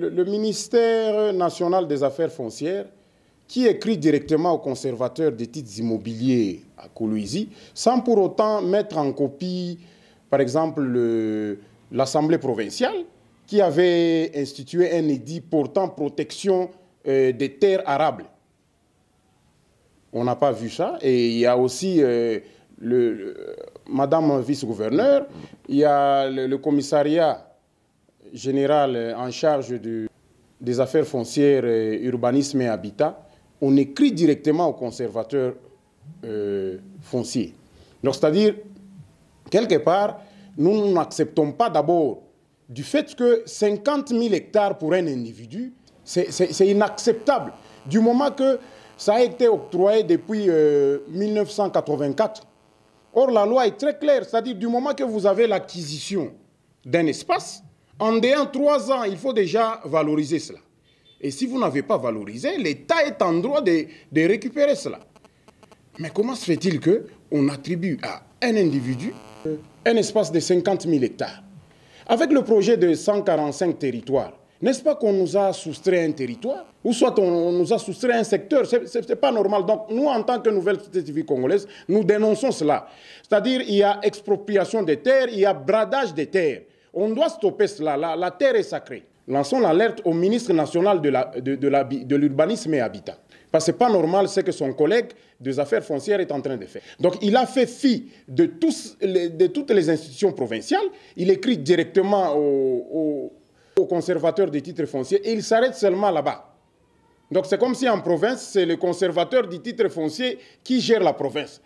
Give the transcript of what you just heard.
Le ministère national des Affaires foncières, qui écrit directement aux conservateurs des titres immobiliers à Colouisie, sans pour autant mettre en copie, par exemple, l'Assemblée provinciale, qui avait institué un édit portant protection euh, des terres arables. On n'a pas vu ça. Et il y a aussi euh, le, Madame vice-gouverneur, il y a le commissariat général en charge des affaires foncières, euh, urbanisme et habitat, on écrit directement au conservateur fonciers. Euh, foncier. Donc, c'est-à-dire, quelque part, nous n'acceptons pas d'abord du fait que 50 000 hectares pour un individu, c'est inacceptable. Du moment que ça a été octroyé depuis 1984. Euh, or, la loi est très claire, c'est-à-dire du moment que vous avez l'acquisition d'un espace, en dehors trois ans, il faut déjà valoriser cela. Et si vous n'avez pas valorisé, l'État est en droit de, récupérer cela. Mais comment se fait-il qu'on attribue à un individu un espace de 50 000 hectares Avec le projet de 145 territoires, n'est-ce pas qu'on nous a soustrait un territoire Ou soit on, nous a soustrait un secteur Ce n'est pas normal. Donc nous, en tant que nouvelle société civile congolaise, nous dénonçons cela. C'est-à-dire il y a expropriation des terres, il y a bradage des terres. On doit stopper cela. La, terre est sacrée. Lançons l'alerte au ministre national de l'urbanisme et habitat. Parce que ce n'est pas normal ce que son collègue des affaires foncières est en train de faire. Donc il a fait fi de, toutes les institutions provinciales. Il écrit directement aux au, conservateurs des titres fonciers et il s'arrête seulement là-bas. Donc c'est comme si en province, c'est le conservateur des titres fonciers qui gère la province.